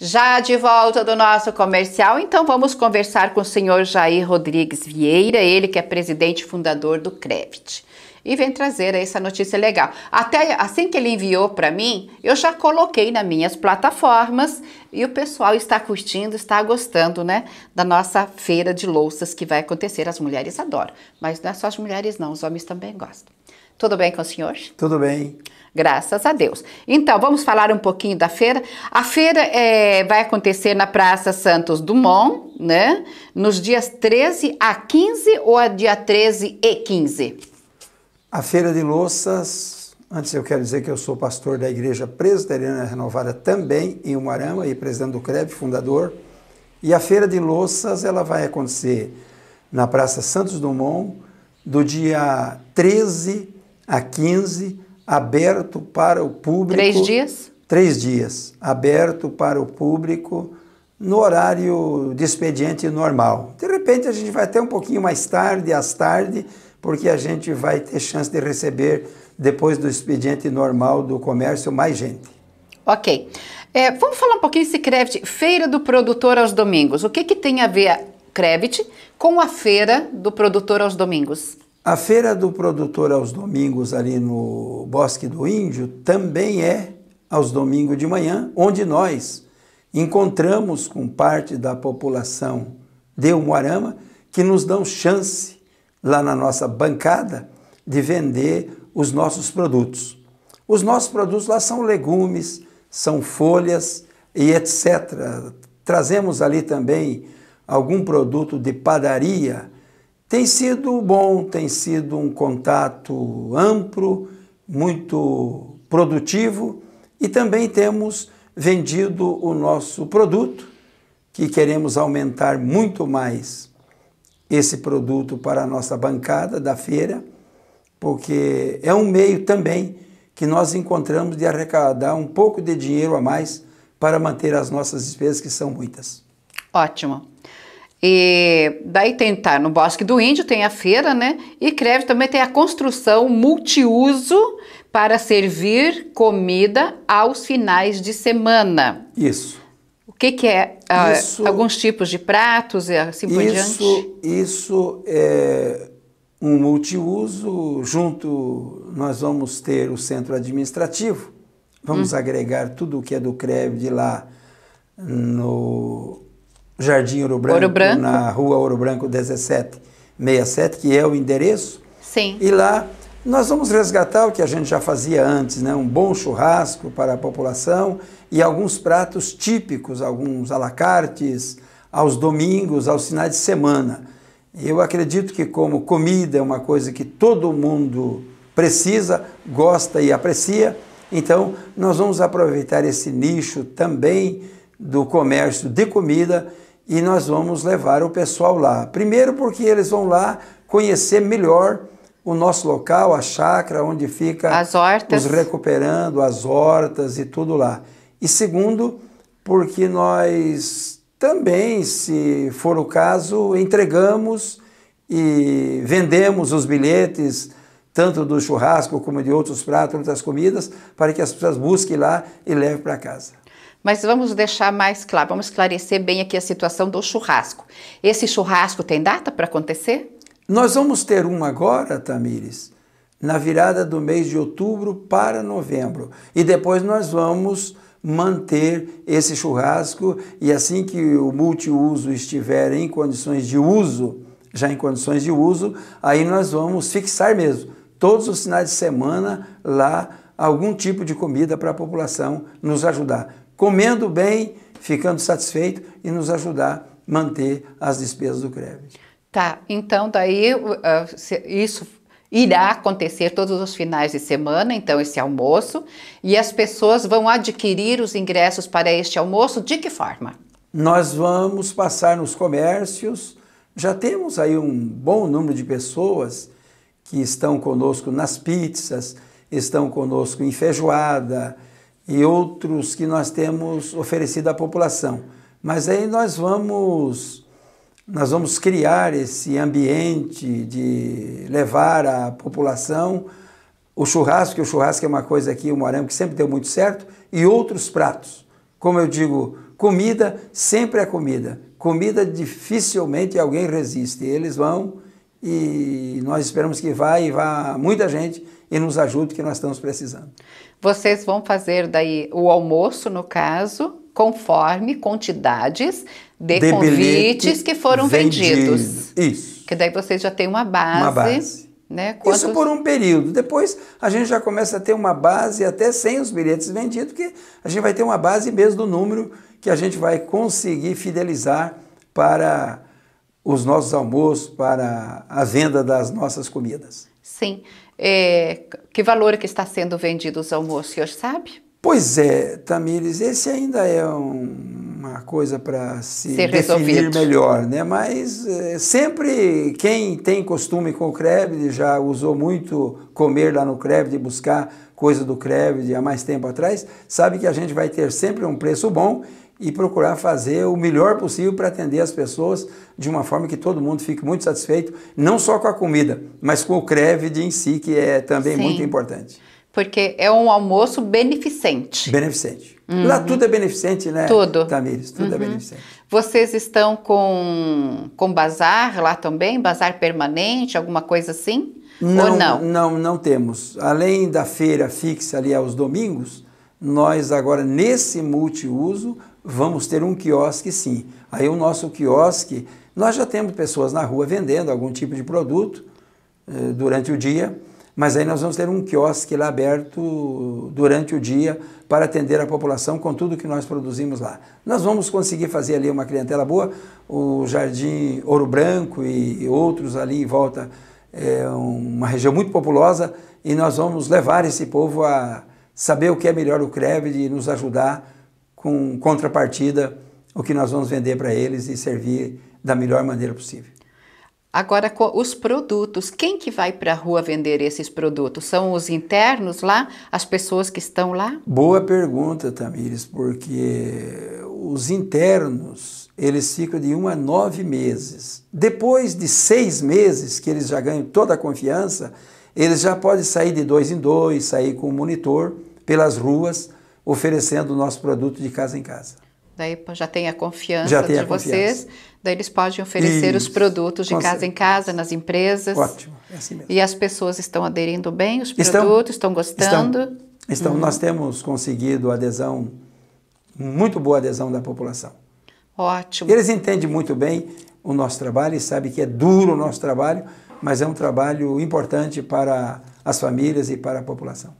Já de volta do nosso comercial, então vamos conversar com o senhor Jair Rodrigues Vieira, ele que é presidente fundador do CREVIT. E vem trazer essa notícia legal. Até assim que ele enviou para mim, eu já coloquei nas minhas plataformas e o pessoal está curtindo, está gostando, né? Da nossa feira de louças que vai acontecer. As mulheres adoram, mas não é só as mulheres, não, os homens também gostam. Tudo bem com o senhor? Tudo bem. Graças a Deus. Então, vamos falar um pouquinho da feira. A feira é, vai acontecer na Praça Santos Dumont, né? Nos dias 13 a 15 ou a é dia 13 e 15? A feira de louças. Antes, eu quero dizer que eu sou pastor da Igreja Presbiteriana Renovada também em Umarama e presidente do CREB, fundador. E a feira de louças ela vai acontecer na Praça Santos Dumont do dia 13 a 15, aberto para o público. Três dias? Três dias, aberto para o público no horário de expediente normal. De repente a gente vai até um pouquinho mais tarde, às tarde, porque a gente vai ter chance de receber, depois do expediente normal do comércio, mais gente. Ok. É, vamos falar um pouquinho desse CREVIT, Feira do Produtor aos Domingos. O que, que tem a ver a CREVIT com a Feira do Produtor aos Domingos? A feira do produtor aos domingos ali no Bosque do Índio também é aos domingos de manhã, onde nós encontramos com parte da população de Umuarama que nos dão chance lá na nossa bancada de vender os nossos produtos. Os nossos produtos lá são legumes, são folhas e etc. Trazemos ali também algum produto de padaria, tem sido bom, tem sido um contato amplo, muito produtivo e também temos vendido o nosso produto, que queremos aumentar muito mais esse produto para a nossa bancada da feira, porque é um meio também que nós encontramos de arrecadar um pouco de dinheiro a mais para manter as nossas despesas, que são muitas. Ótimo. E daí tem, tá, no Bosque do Índio tem a feira, né? E Creve também tem a construção multiuso para servir comida aos finais de semana. Isso. O que, que é? Ah, isso, ah, alguns tipos de pratos e assim por isso, diante? Isso é um multiuso. Junto nós vamos ter o centro administrativo. Vamos hum. agregar tudo o que é do Creve de lá no Jardim Ouro Branco, Ouro Branco, na rua Ouro Branco 1767, que é o endereço. Sim. E lá nós vamos resgatar o que a gente já fazia antes, né? um bom churrasco para a população e alguns pratos típicos, alguns alacartes, aos domingos, aos finais de semana. Eu acredito que como comida é uma coisa que todo mundo precisa, gosta e aprecia, então nós vamos aproveitar esse nicho também do comércio de comida e nós vamos levar o pessoal lá. Primeiro porque eles vão lá conhecer melhor o nosso local, a chácara, onde fica as hortas. os recuperando, as hortas e tudo lá. E segundo, porque nós também, se for o caso, entregamos e vendemos os bilhetes, tanto do churrasco como de outros pratos, outras comidas, para que as pessoas busquem lá e levem para casa. Mas vamos deixar mais claro, vamos esclarecer bem aqui a situação do churrasco. Esse churrasco tem data para acontecer? Nós vamos ter um agora, Tamires, na virada do mês de outubro para novembro. E depois nós vamos manter esse churrasco e assim que o multiuso estiver em condições de uso, já em condições de uso, aí nós vamos fixar mesmo todos os finais de semana lá algum tipo de comida para a população nos ajudar comendo bem, ficando satisfeito e nos ajudar a manter as despesas do crédito. Tá, então daí uh, uh, isso irá acontecer todos os finais de semana, então esse almoço, e as pessoas vão adquirir os ingressos para este almoço de que forma? Nós vamos passar nos comércios, já temos aí um bom número de pessoas que estão conosco nas pizzas, estão conosco em feijoada, e outros que nós temos oferecido à população. Mas aí nós vamos nós vamos criar esse ambiente de levar à população o churrasco, que o churrasco é uma coisa aqui, o morango, que sempre deu muito certo, e outros pratos. Como eu digo, comida sempre é comida. Comida dificilmente alguém resiste. Eles vão e nós esperamos que vá e vá muita gente e nos ajude que nós estamos precisando. Vocês vão fazer daí o almoço, no caso, conforme quantidades de, de convites que foram vendidos. vendidos. Isso. Que daí vocês já têm uma base. Uma base. Né? Quantos... Isso por um período. Depois a gente já começa a ter uma base até sem os bilhetes vendidos, que a gente vai ter uma base mesmo do número que a gente vai conseguir fidelizar para os nossos almoços, para a venda das nossas comidas. Sim. É, que valor que está sendo vendido os almoços, o senhor sabe? Pois é, Tamires, esse ainda é um, uma coisa para se Ser definir resolvido. melhor, né? Mas é, sempre quem tem costume com o CREVD, já usou muito comer lá no CREVD, buscar coisa do CREVD há mais tempo atrás, sabe que a gente vai ter sempre um preço bom e procurar fazer o melhor possível para atender as pessoas de uma forma que todo mundo fique muito satisfeito, não só com a comida, mas com o CREVD em si, que é também Sim, muito importante. Porque é um almoço beneficente. Beneficente. Uhum. Lá tudo é beneficente, né? Tudo. Tamires, tudo é uhum. é beneficente. Vocês estão com, com bazar lá também? Bazar permanente, alguma coisa assim? Não, Ou não? Não, não temos. Além da feira fixa ali aos domingos, nós agora, nesse multiuso, vamos ter um quiosque sim. Aí o nosso quiosque, nós já temos pessoas na rua vendendo algum tipo de produto eh, durante o dia, mas aí nós vamos ter um quiosque lá aberto durante o dia para atender a população com tudo que nós produzimos lá. Nós vamos conseguir fazer ali uma clientela boa, o Jardim Ouro Branco e outros ali em volta, é uma região muito populosa, e nós vamos levar esse povo a saber o que é melhor o CREVID e nos ajudar com contrapartida o que nós vamos vender para eles e servir da melhor maneira possível. Agora, os produtos, quem que vai para a rua vender esses produtos? São os internos lá, as pessoas que estão lá? Boa pergunta, Tamires, porque os internos, eles ficam de um a nove meses. Depois de seis meses, que eles já ganham toda a confiança, eles já podem sair de dois em dois, sair com o monitor pelas ruas, oferecendo o nosso produto de casa em casa. Daí já tem a confiança tem de vocês, daí eles podem oferecer Isso. os produtos de Com casa certeza. em casa, nas empresas. Ótimo, é assim mesmo. E as pessoas estão aderindo bem, os estão, produtos estão gostando. Estão, estão hum. Nós temos conseguido adesão, muito boa adesão da população. Ótimo. Eles entendem muito bem o nosso trabalho e sabem que é duro o nosso trabalho, mas é um trabalho importante para as famílias e para a população.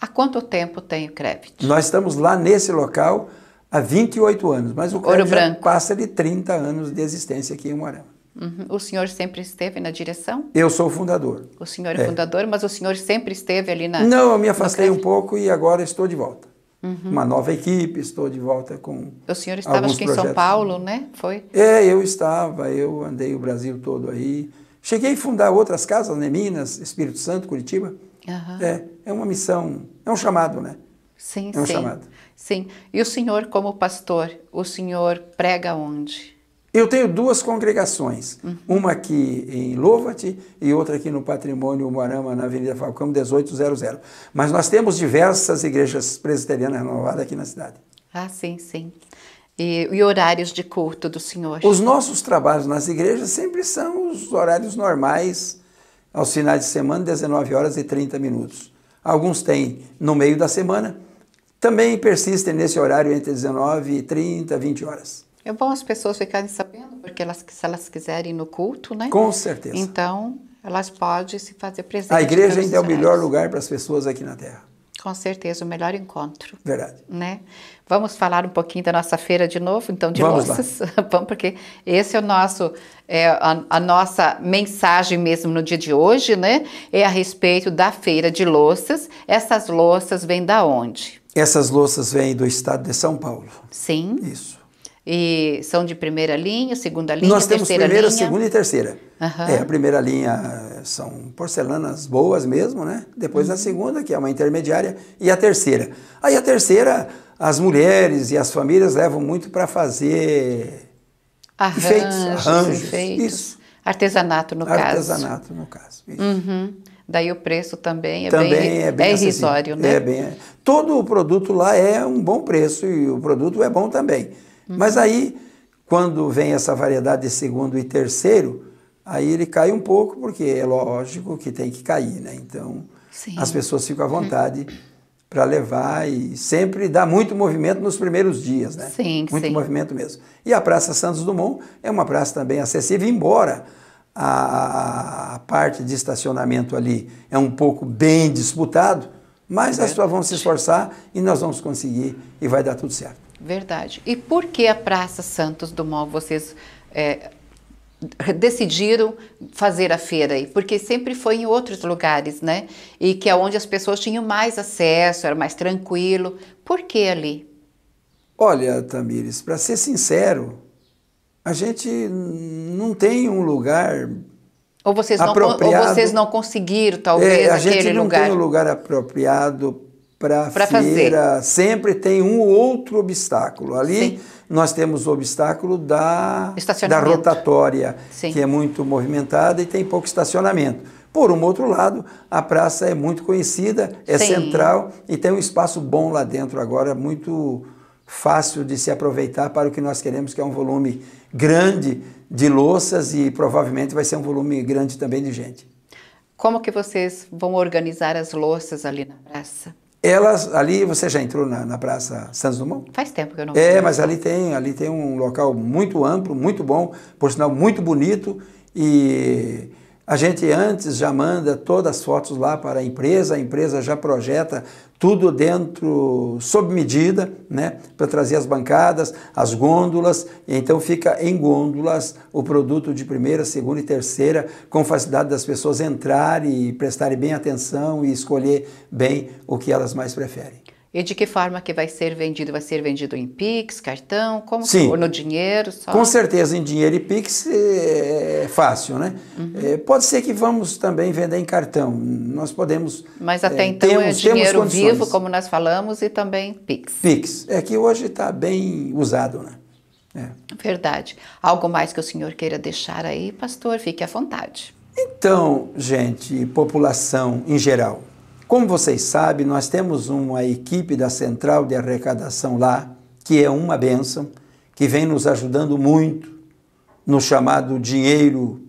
Há quanto tempo tem o CREVIT? Nós estamos lá nesse local há 28 anos, mas o Ouro passa de 30 anos de existência aqui em Moarama. Uhum. O senhor sempre esteve na direção? Eu sou o fundador. O senhor é, é, fundador, mas o senhor sempre esteve ali na. Não, eu me afastei um pouco e agora estou de volta. Uhum. Uma nova equipe, estou de volta com. O senhor estava acho que em São Paulo, né? Foi? É, eu estava, eu andei o Brasil todo aí. Cheguei a fundar outras casas, né? Minas, Espírito Santo, Curitiba. Uhum. É, é uma missão, é um chamado, né? Sim, é um sim. chamado. Sim. E o senhor, como pastor, o senhor prega onde? Eu tenho duas congregações, uhum. uma aqui em Louvat e outra aqui no Patrimônio Moarama, na Avenida Falcão, 1800. Mas nós temos diversas igrejas presbiterianas renovadas aqui na cidade. Ah, sim, sim. E, e, horários de culto do senhor? Os nossos trabalhos nas igrejas sempre são os horários normais aos finais de semana, 19 horas e 30 minutos. Alguns têm no meio da semana, também persistem nesse horário entre 19 e 30, 20 horas. É bom as pessoas ficarem sabendo, porque elas, se elas quiserem no culto, né? Com certeza. Então, elas podem se fazer presente. A igreja ainda é o melhor lugar para as pessoas aqui na Terra. Com certeza, o melhor encontro. Verdade. Né? Vamos falar um pouquinho da nossa feira de novo, então, de Vamos louças. Vamos, porque esse é o nosso, é, a, a, nossa mensagem mesmo no dia de hoje, né? É a respeito da feira de louças. Essas louças vêm da onde? Essas louças vêm do estado de São Paulo. Sim. Isso. E são de primeira linha, segunda linha, Nós temos primeira, linha. segunda e terceira. Uhum. É, a primeira linha eh, são porcelanas boas mesmo, né? Depois uhum. a segunda, que é uma intermediária, e a terceira. Aí a terceira, as mulheres e as famílias levam muito para fazer arranjos, efeitos, arranjos, efeitos. Isso. Artesanato, no Artesanato, caso. Artesanato, no caso. Isso. Uhum. Daí o preço também é também bem, é bem é irrisório, né? É bem, todo o produto lá é um bom preço e o produto é bom também. Mas aí, quando vem essa variedade de segundo e terceiro, aí ele cai um pouco, porque é lógico que tem que cair, né? Então, Sim. as pessoas ficam à vontade para levar e sempre dá muito movimento nos primeiros dias, né? Sim, muito sim. movimento mesmo. E a Praça Santos Dumont é uma praça também acessível, embora a, a parte de estacionamento ali é um pouco bem disputado, mas é. as pessoas vão se esforçar e nós vamos conseguir e vai dar tudo certo. Verdade. E por que a Praça Santos Dumont vocês é, decidiram fazer a feira aí? Porque sempre foi em outros lugares, né? E que é onde as pessoas tinham mais acesso, era mais tranquilo. Por que ali? Olha, Tamires, para ser sincero, a gente não tem um lugar ou vocês, não, ou vocês não conseguiram, talvez, é, a gente não lugar. tem um lugar apropriado para fazer. sempre tem um outro obstáculo. Ali Sim. nós temos o obstáculo da, da rotatória, Sim. que é muito movimentada e tem pouco estacionamento. Por um outro lado, a praça é muito conhecida, é Sim. central e tem um espaço bom lá dentro agora, muito fácil de se aproveitar para o que nós queremos, que é um volume grande de louças e provavelmente vai ser um volume grande também de gente. Como que vocês vão organizar as louças ali na praça? Elas, ali, você já entrou na, na Praça Santos Dumont? Faz tempo que eu não É, mas ali tem, ali tem um local muito amplo, muito bom, por sinal muito bonito e a gente antes já manda todas as fotos lá para a empresa, a empresa já projeta tudo dentro, sob medida, né, para trazer as bancadas, as gôndolas, e então fica em gôndolas o produto de primeira, segunda e terceira, com facilidade das pessoas entrarem e prestarem bem atenção e escolher bem o que elas mais preferem. E de que forma que vai ser vendido? Vai ser vendido em Pix, cartão, como Sim. ou no dinheiro? Só? Com certeza em dinheiro e Pix eh, fácil, né? Uhum. É, pode ser que vamos também vender em cartão. Nós podemos. Mas até é, então é temos, é dinheiro vivo, como nós falamos, e também Pix. Pix. É que hoje está bem usado, né? É. Verdade. Algo mais que o senhor queira deixar aí, pastor? Fique à vontade. Então, gente, população em geral, como vocês sabem, nós temos uma equipe da Central de Arrecadação lá, que é uma benção, que vem nos ajudando muito no chamado dinheiro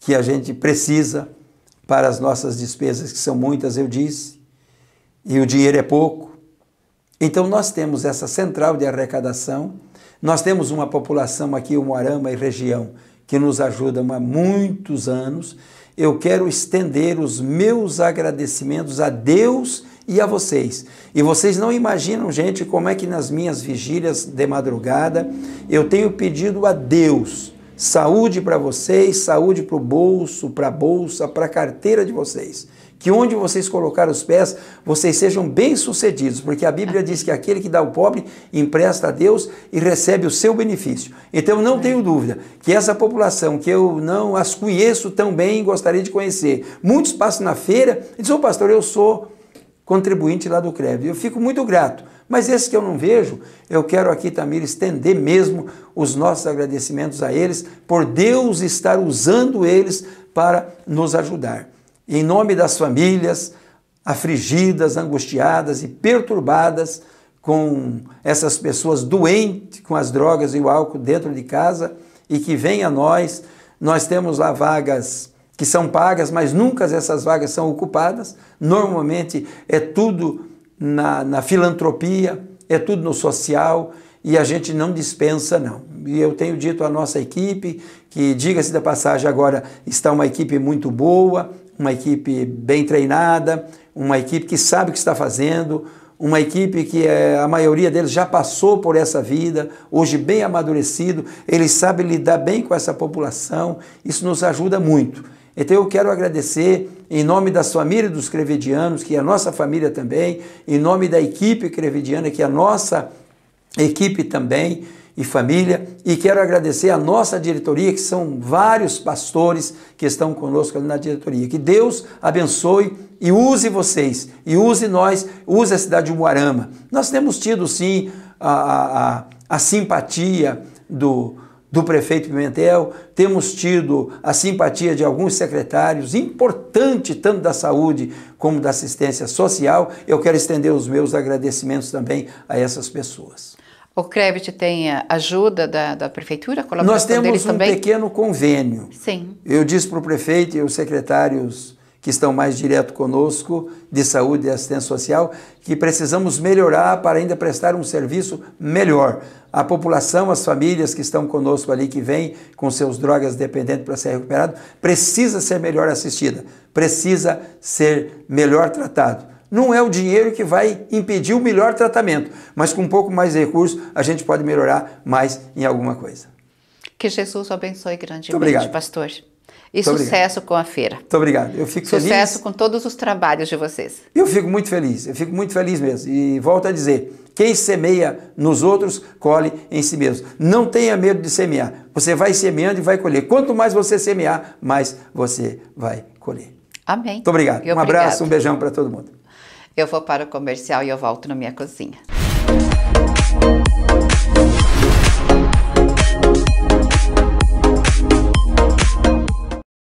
que a gente precisa para as nossas despesas, que são muitas, eu disse, e o dinheiro é pouco. Então nós temos essa central de arrecadação, nós temos uma população aqui, o Moarama e região, que nos ajuda há muitos anos. Eu quero estender os meus agradecimentos a Deus e a vocês. E vocês não imaginam, gente, como é que nas minhas vigílias de madrugada eu tenho pedido a Deus Saúde para vocês, saúde para o bolso, para a bolsa, para a carteira de vocês. Que onde vocês colocar os pés, vocês sejam bem-sucedidos, porque a Bíblia diz que aquele que dá ao pobre empresta a Deus e recebe o seu benefício. Então não tenho dúvida que essa população, que eu não as conheço tão bem, gostaria de conhecer. Muitos passam na feira e dizem, ô oh, pastor, eu sou contribuinte lá do Creve. Eu fico muito grato mas esse que eu não vejo, eu quero aqui, Tamir, estender mesmo os nossos agradecimentos a eles, por Deus estar usando eles para nos ajudar. Em nome das famílias afligidas, angustiadas e perturbadas com essas pessoas doentes com as drogas e o álcool dentro de casa e que vêm a nós, nós temos lá vagas que são pagas, mas nunca essas vagas são ocupadas. Normalmente é tudo na, na filantropia, é tudo no social e a gente não dispensa, não. E eu tenho dito à nossa equipe, que, diga-se da passagem, agora está uma equipe muito boa, uma equipe bem treinada, uma equipe que sabe o que está fazendo, uma equipe que é, a maioria deles já passou por essa vida, hoje bem amadurecido, eles sabem lidar bem com essa população, isso nos ajuda muito. Então eu quero agradecer em nome da família dos crevedianos, que é a nossa família também, em nome da equipe crevediana, que é a nossa equipe também e família, e quero agradecer a nossa diretoria, que são vários pastores que estão conosco ali na diretoria. Que Deus abençoe e use vocês, e use nós, use a cidade de Moarama. Nós temos tido sim a, a, a simpatia do, do prefeito Pimentel, temos tido a simpatia de alguns secretários, importante tanto da saúde como da assistência social. Eu quero estender os meus agradecimentos também a essas pessoas. O CREVIT tem ajuda da, da prefeitura? Colaboração Nós temos um também? pequeno convênio. Sim. Eu disse para o prefeito e os secretários que estão mais direto conosco, de saúde e assistência social, que precisamos melhorar para ainda prestar um serviço melhor. A população, as famílias que estão conosco ali, que vêm com seus drogas dependentes para ser recuperado, precisa ser melhor assistida, precisa ser melhor tratado. Não é o dinheiro que vai impedir o melhor tratamento, mas com um pouco mais de recurso a gente pode melhorar mais em alguma coisa. Que Jesus abençoe grandemente, Muito obrigado. pastor. E sucesso obrigado. com a feira. Muito obrigado. Eu fico sucesso feliz. Sucesso com todos os trabalhos de vocês. Eu fico muito feliz, eu fico muito feliz mesmo. E volto a dizer: quem semeia nos outros, colhe em si mesmo. Não tenha medo de semear. Você vai semeando e vai colher. Quanto mais você semear, mais você vai colher. Amém. Muito obrigado. E um obrigado. abraço, um beijão para todo mundo. Eu vou para o comercial e eu volto na minha cozinha.